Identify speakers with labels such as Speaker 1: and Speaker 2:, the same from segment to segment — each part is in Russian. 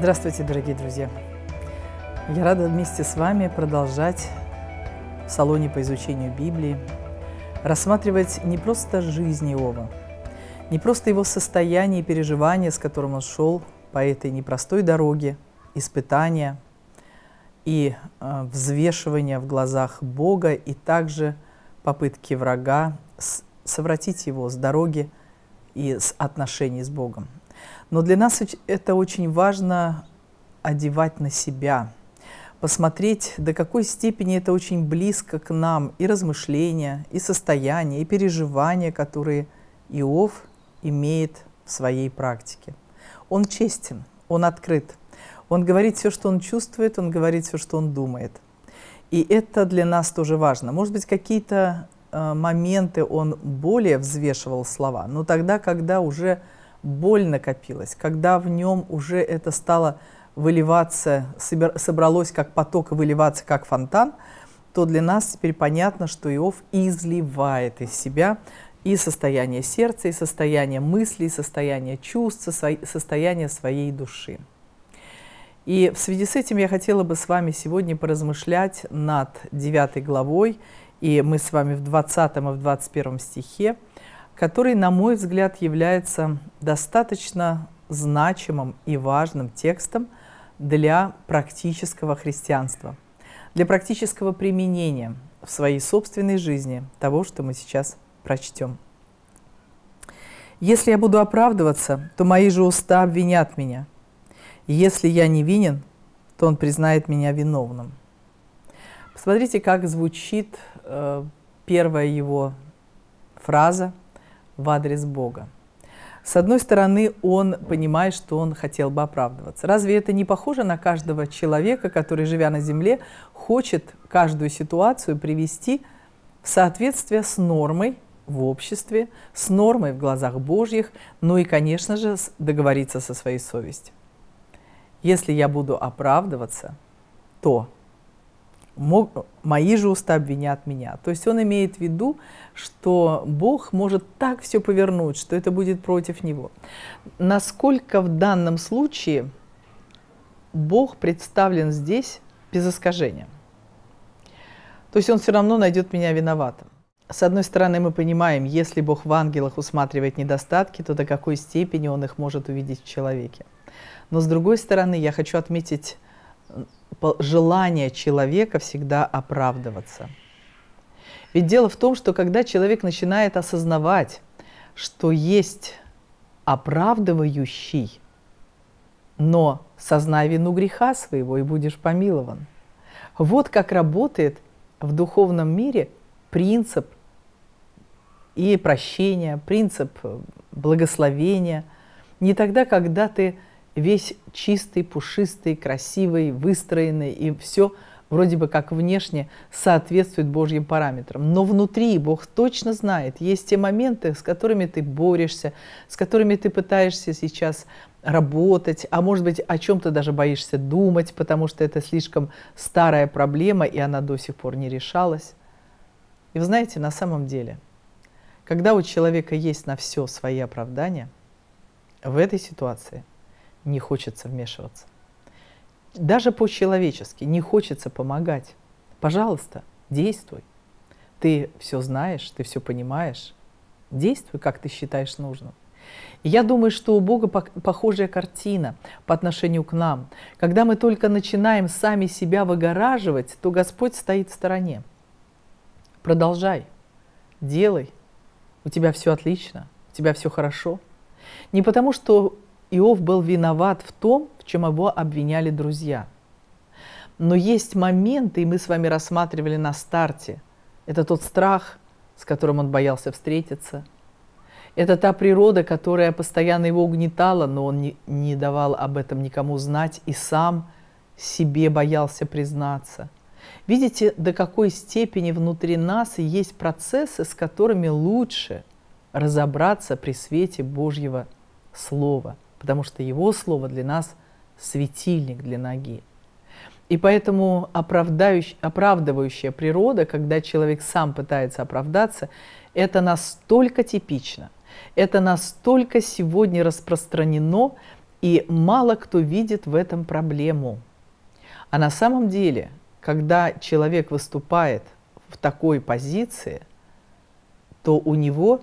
Speaker 1: Здравствуйте, дорогие друзья! Я рада вместе с вами продолжать в салоне по изучению Библии рассматривать не просто жизнь Иова, не просто его состояние и переживания, с которым он шел по этой непростой дороге, испытания и э, взвешивания в глазах Бога, и также попытки врага совратить его с дороги и с отношений с Богом. Но для нас это очень важно одевать на себя, посмотреть, до какой степени это очень близко к нам, и размышления, и состояние, и переживания, которые Иов имеет в своей практике. Он честен, он открыт, он говорит все, что он чувствует, он говорит все, что он думает. И это для нас тоже важно. Может быть, какие-то э, моменты он более взвешивал слова, но тогда, когда уже боль накопилась, когда в нем уже это стало выливаться, собралось как поток и выливаться как фонтан, то для нас теперь понятно, что Иов изливает из себя и состояние сердца, и состояние мыслей, и состояние чувств, и состояние своей души. И в связи с этим я хотела бы с вами сегодня поразмышлять над 9 главой, и мы с вами в 20 и в 21 стихе, который, на мой взгляд, является достаточно значимым и важным текстом для практического христианства, для практического применения в своей собственной жизни того, что мы сейчас прочтем. Если я буду оправдываться, то мои же уста обвинят меня. Если я не винен, то он признает меня виновным. Посмотрите, как звучит э, первая его фраза в адрес Бога. С одной стороны, он понимает, что он хотел бы оправдываться. Разве это не похоже на каждого человека, который, живя на Земле, хочет каждую ситуацию привести в соответствие с нормой в обществе, с нормой в глазах Божьих, ну и, конечно же, договориться со своей совестью. Если я буду оправдываться, то мог, мои же уста обвинят меня. То есть он имеет в виду, что Бог может так все повернуть, что это будет против него. Насколько в данном случае Бог представлен здесь без искажения? То есть он все равно найдет меня виноватым. С одной стороны, мы понимаем, если Бог в ангелах усматривает недостатки, то до какой степени Он их может увидеть в человеке. Но с другой стороны, я хочу отметить желание человека всегда оправдываться. Ведь дело в том, что когда человек начинает осознавать, что есть оправдывающий, но сознай вину греха своего и будешь помилован. Вот как работает в духовном мире принцип и прощения, принцип благословения. Не тогда, когда ты весь чистый, пушистый, красивый, выстроенный, и все вроде бы как внешне соответствует Божьим параметрам. Но внутри Бог точно знает, есть те моменты, с которыми ты борешься, с которыми ты пытаешься сейчас работать, а может быть, о чем-то даже боишься думать, потому что это слишком старая проблема, и она до сих пор не решалась. И вы знаете, на самом деле, когда у человека есть на все свои оправдания, в этой ситуации не хочется вмешиваться. Даже по-человечески не хочется помогать. Пожалуйста, действуй. Ты все знаешь, ты все понимаешь. Действуй, как ты считаешь нужным. я думаю, что у Бога похожая картина по отношению к нам. Когда мы только начинаем сами себя выгораживать, то Господь стоит в стороне. Продолжай, делай. У тебя все отлично, у тебя все хорошо. Не потому, что Иов был виноват в том, в чем его обвиняли друзья. Но есть моменты, и мы с вами рассматривали на старте. Это тот страх, с которым он боялся встретиться. Это та природа, которая постоянно его угнетала, но он не, не давал об этом никому знать и сам себе боялся признаться. Видите, до какой степени внутри нас есть процессы, с которыми лучше разобраться при свете Божьего Слова – потому что Его Слово для нас светильник для ноги. И поэтому оправдывающая природа, когда человек сам пытается оправдаться, это настолько типично, это настолько сегодня распространено, и мало кто видит в этом проблему. А на самом деле, когда человек выступает в такой позиции, то у него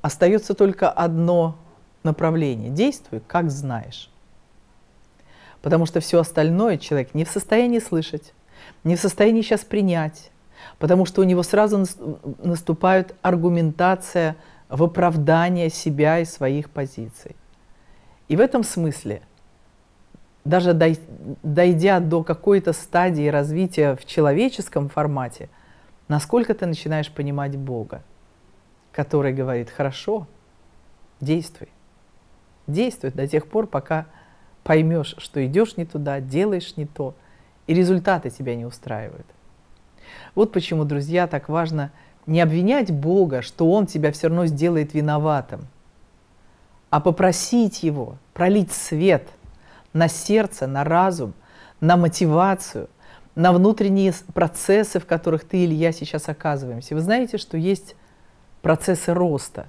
Speaker 1: остается только одно направление. Действуй, как знаешь. Потому что все остальное человек не в состоянии слышать, не в состоянии сейчас принять, потому что у него сразу наступает аргументация в оправдание себя и своих позиций. И в этом смысле, даже дойдя до какой-то стадии развития в человеческом формате, насколько ты начинаешь понимать Бога, который говорит «хорошо, действуй» действует до тех пор, пока поймешь, что идешь не туда, делаешь не то, и результаты тебя не устраивают. Вот почему, друзья, так важно не обвинять Бога, что Он тебя все равно сделает виноватым, а попросить Его пролить свет на сердце, на разум, на мотивацию, на внутренние процессы, в которых ты или я сейчас оказываемся. Вы знаете, что есть процессы роста.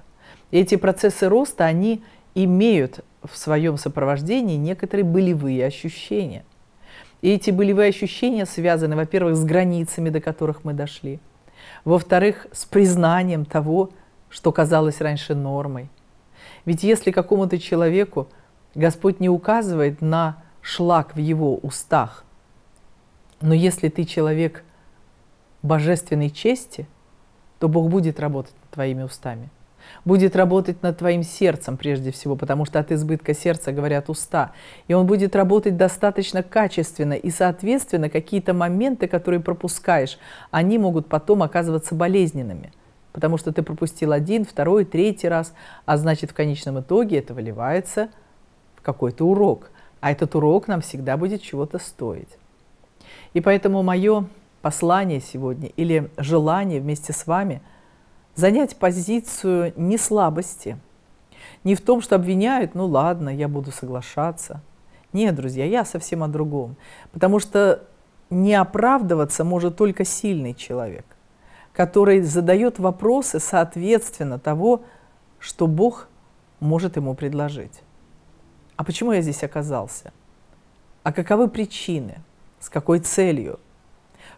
Speaker 1: И эти процессы роста, они имеют в своем сопровождении некоторые болевые ощущения. И эти болевые ощущения связаны, во-первых, с границами, до которых мы дошли, во-вторых, с признанием того, что казалось раньше нормой. Ведь если какому-то человеку Господь не указывает на шлак в его устах, но если ты человек божественной чести, то Бог будет работать твоими устами – будет работать над твоим сердцем прежде всего, потому что от избытка сердца говорят уста. И он будет работать достаточно качественно, и, соответственно, какие-то моменты, которые пропускаешь, они могут потом оказываться болезненными. Потому что ты пропустил один, второй, третий раз, а значит, в конечном итоге это выливается в какой-то урок. А этот урок нам всегда будет чего-то стоить. И поэтому мое послание сегодня или желание вместе с вами – занять позицию не слабости, не в том, что обвиняют, ну ладно, я буду соглашаться. Нет, друзья, я совсем о другом. Потому что не оправдываться может только сильный человек, который задает вопросы соответственно того, что Бог может ему предложить. А почему я здесь оказался? А каковы причины? С какой целью?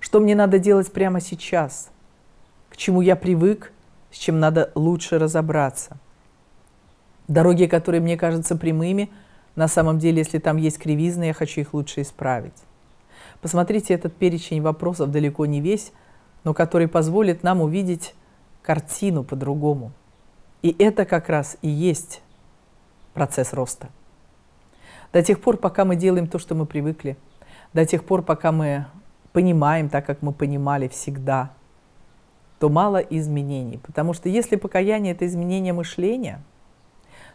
Speaker 1: Что мне надо делать прямо сейчас? К чему я привык с чем надо лучше разобраться. Дороги, которые мне кажутся прямыми, на самом деле, если там есть кривизны, я хочу их лучше исправить. Посмотрите этот перечень вопросов далеко не весь, но который позволит нам увидеть картину по-другому. И это как раз и есть процесс роста. До тех пор, пока мы делаем то, что мы привыкли, до тех пор, пока мы понимаем так, как мы понимали всегда – то мало изменений. Потому что если покаяние — это изменение мышления,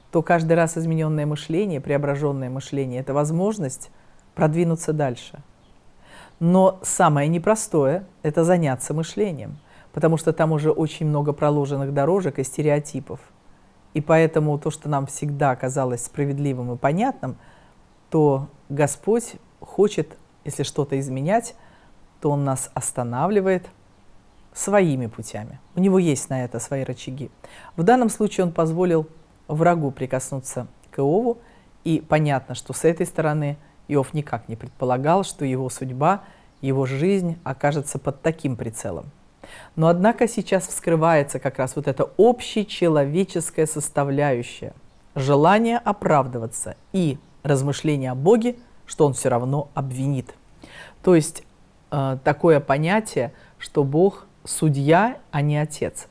Speaker 1: то каждый раз измененное мышление, преображенное мышление — это возможность продвинуться дальше. Но самое непростое — это заняться мышлением, потому что там уже очень много проложенных дорожек и стереотипов. И поэтому то, что нам всегда казалось справедливым и понятным, то Господь хочет, если что-то изменять, то Он нас останавливает — своими путями. У него есть на это свои рычаги. В данном случае он позволил врагу прикоснуться к Иову, и понятно, что с этой стороны Иов никак не предполагал, что его судьба, его жизнь окажется под таким прицелом. Но однако сейчас вскрывается как раз вот эта общечеловеческая составляющая, желание оправдываться и размышление о Боге, что он все равно обвинит. То есть э, такое понятие, что Бог – судья, а не отец.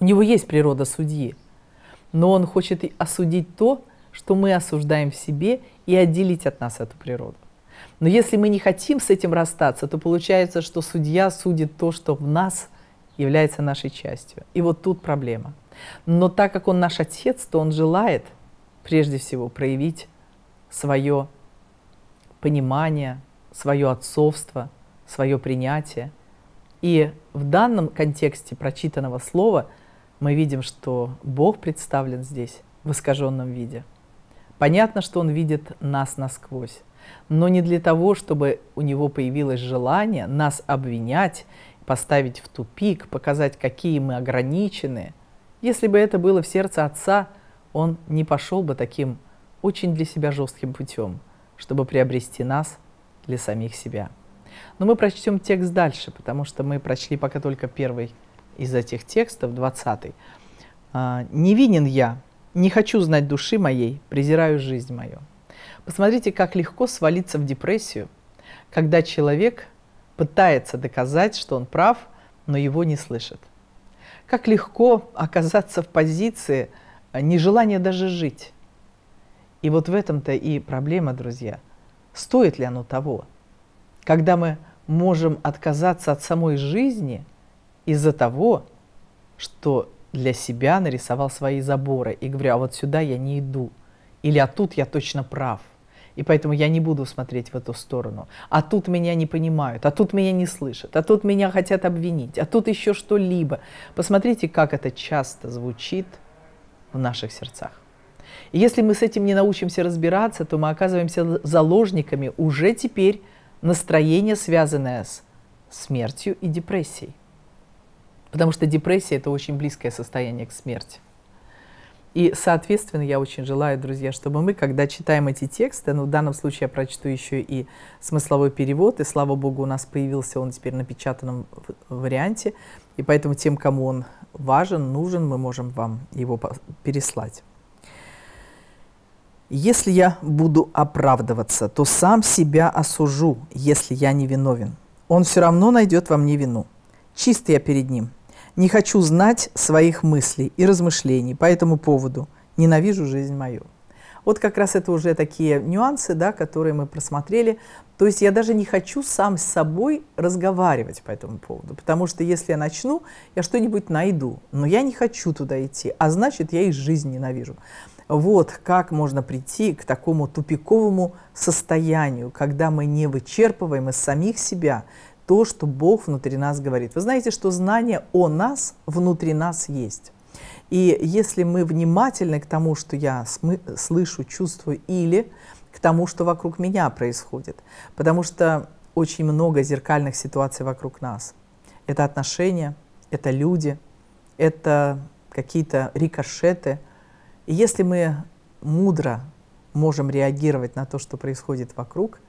Speaker 1: У него есть природа судьи, но он хочет осудить то, что мы осуждаем в себе, и отделить от нас эту природу. Но если мы не хотим с этим расстаться, то получается, что судья судит то, что в нас является нашей частью. И вот тут проблема. Но так как он наш отец, то он желает прежде всего проявить свое понимание, свое отцовство, свое принятие – и в данном контексте прочитанного слова мы видим, что Бог представлен здесь в искаженном виде. Понятно, что Он видит нас насквозь, но не для того, чтобы у Него появилось желание нас обвинять, поставить в тупик, показать, какие мы ограничены. Если бы это было в сердце Отца, Он не пошел бы таким очень для себя жестким путем, чтобы приобрести нас для самих себя. Но мы прочтем текст дальше, потому что мы прочли пока только первый из этих текстов, 20. А, «Невинен я, не хочу знать души моей, презираю жизнь мою». Посмотрите, как легко свалиться в депрессию, когда человек пытается доказать, что он прав, но его не слышит. Как легко оказаться в позиции а, нежелания даже жить. И вот в этом-то и проблема, друзья. Стоит ли оно того? когда мы можем отказаться от самой жизни из-за того, что для себя нарисовал свои заборы и говорю, а вот сюда я не иду, или а тут я точно прав, и поэтому я не буду смотреть в эту сторону, а тут меня не понимают, а тут меня не слышат, а тут меня хотят обвинить, а тут еще что-либо. Посмотрите, как это часто звучит в наших сердцах. И если мы с этим не научимся разбираться, то мы оказываемся заложниками уже теперь настроение, связанное с смертью и депрессией. Потому что депрессия – это очень близкое состояние к смерти. И, соответственно, я очень желаю, друзья, чтобы мы, когда читаем эти тексты, ну, в данном случае я прочту еще и смысловой перевод, и, слава богу, у нас появился он теперь в напечатанном варианте, и поэтому тем, кому он важен, нужен, мы можем вам его переслать. Если я буду оправдываться, то сам себя осужу, если я не виновен. Он все равно найдет во мне вину. Чист я перед ним. Не хочу знать своих мыслей и размышлений по этому поводу. Ненавижу жизнь мою. Вот как раз это уже такие нюансы, да, которые мы просмотрели. То есть я даже не хочу сам с собой разговаривать по этому поводу, потому что если я начну, я что-нибудь найду, но я не хочу туда идти, а значит, я и жизнь ненавижу. Вот как можно прийти к такому тупиковому состоянию, когда мы не вычерпываем из самих себя то, что Бог внутри нас говорит. Вы знаете, что знание о нас внутри нас есть. И если мы внимательны к тому, что я слышу, чувствую, или к тому, что вокруг меня происходит, потому что очень много зеркальных ситуаций вокруг нас. Это отношения, это люди, это какие-то рикошеты – и если мы мудро можем реагировать на то, что происходит вокруг,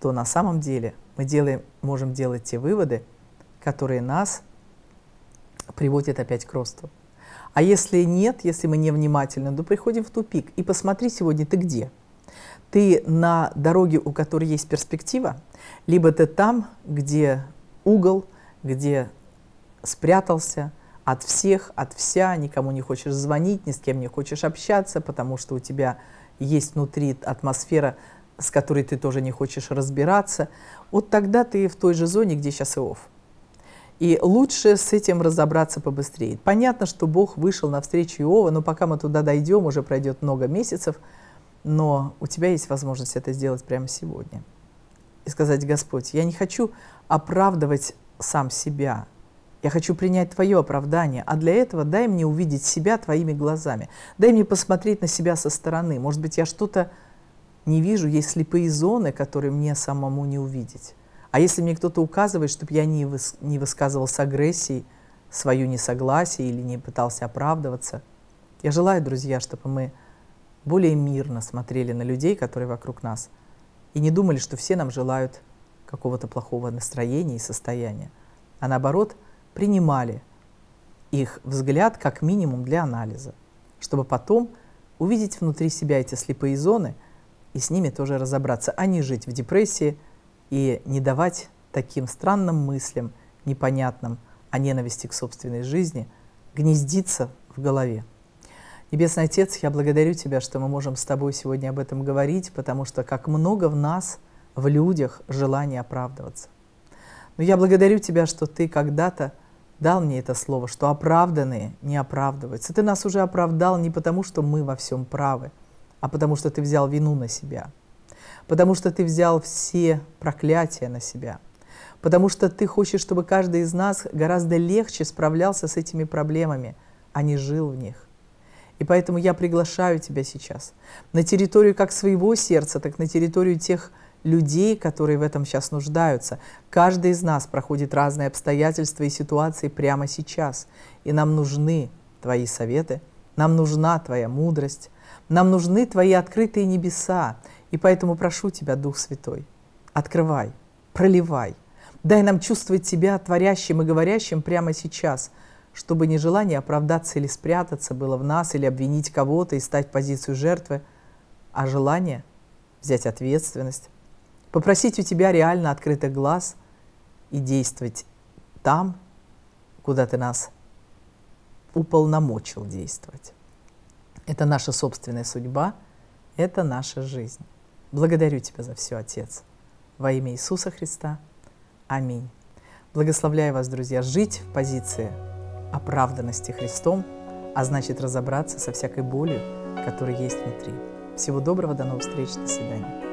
Speaker 1: то на самом деле мы делаем, можем делать те выводы, которые нас приводят опять к росту. А если нет, если мы невнимательны, то приходим в тупик. И посмотри сегодня, ты где? Ты на дороге, у которой есть перспектива, либо ты там, где угол, где спрятался, от всех, от вся, никому не хочешь звонить, ни с кем не хочешь общаться, потому что у тебя есть внутри атмосфера, с которой ты тоже не хочешь разбираться. Вот тогда ты в той же зоне, где сейчас Иов. И лучше с этим разобраться побыстрее. Понятно, что Бог вышел навстречу Иова, но пока мы туда дойдем, уже пройдет много месяцев, но у тебя есть возможность это сделать прямо сегодня. И сказать, Господь, я не хочу оправдывать сам себя, я хочу принять Твое оправдание, а для этого дай мне увидеть себя Твоими глазами. Дай мне посмотреть на себя со стороны. Может быть, я что-то не вижу, есть слепые зоны, которые мне самому не увидеть. А если мне кто-то указывает, чтобы я не, выс не высказывал с агрессией свою несогласие или не пытался оправдываться, я желаю, друзья, чтобы мы более мирно смотрели на людей, которые вокруг нас, и не думали, что все нам желают какого-то плохого настроения и состояния. А наоборот, принимали их взгляд как минимум для анализа, чтобы потом увидеть внутри себя эти слепые зоны и с ними тоже разобраться, а не жить в депрессии и не давать таким странным мыслям, непонятным о ненависти к собственной жизни, гнездиться в голове. Небесный Отец, я благодарю Тебя, что мы можем с Тобой сегодня об этом говорить, потому что как много в нас, в людях желание оправдываться. Но я благодарю Тебя, что Ты когда-то дал мне это слово, что оправданные не оправдываются. Ты нас уже оправдал не потому, что мы во всем правы, а потому что ты взял вину на себя, потому что ты взял все проклятия на себя, потому что ты хочешь, чтобы каждый из нас гораздо легче справлялся с этими проблемами, а не жил в них. И поэтому я приглашаю тебя сейчас на территорию как своего сердца, так на территорию тех людей, которые в этом сейчас нуждаются. Каждый из нас проходит разные обстоятельства и ситуации прямо сейчас. И нам нужны твои советы, нам нужна твоя мудрость, нам нужны твои открытые небеса. И поэтому прошу тебя, Дух Святой, открывай, проливай. Дай нам чувствовать тебя творящим и говорящим прямо сейчас, чтобы нежелание оправдаться или спрятаться было в нас, или обвинить кого-то и стать в позицию жертвы, а желание взять ответственность, Попросить у тебя реально открытых глаз и действовать там, куда ты нас уполномочил действовать. Это наша собственная судьба, это наша жизнь. Благодарю Тебя за все, Отец. Во имя Иисуса Христа. Аминь. Благословляю вас, друзья, жить в позиции оправданности Христом, а значит разобраться со всякой болью, которая есть внутри. Всего доброго, до новых встреч, до свидания.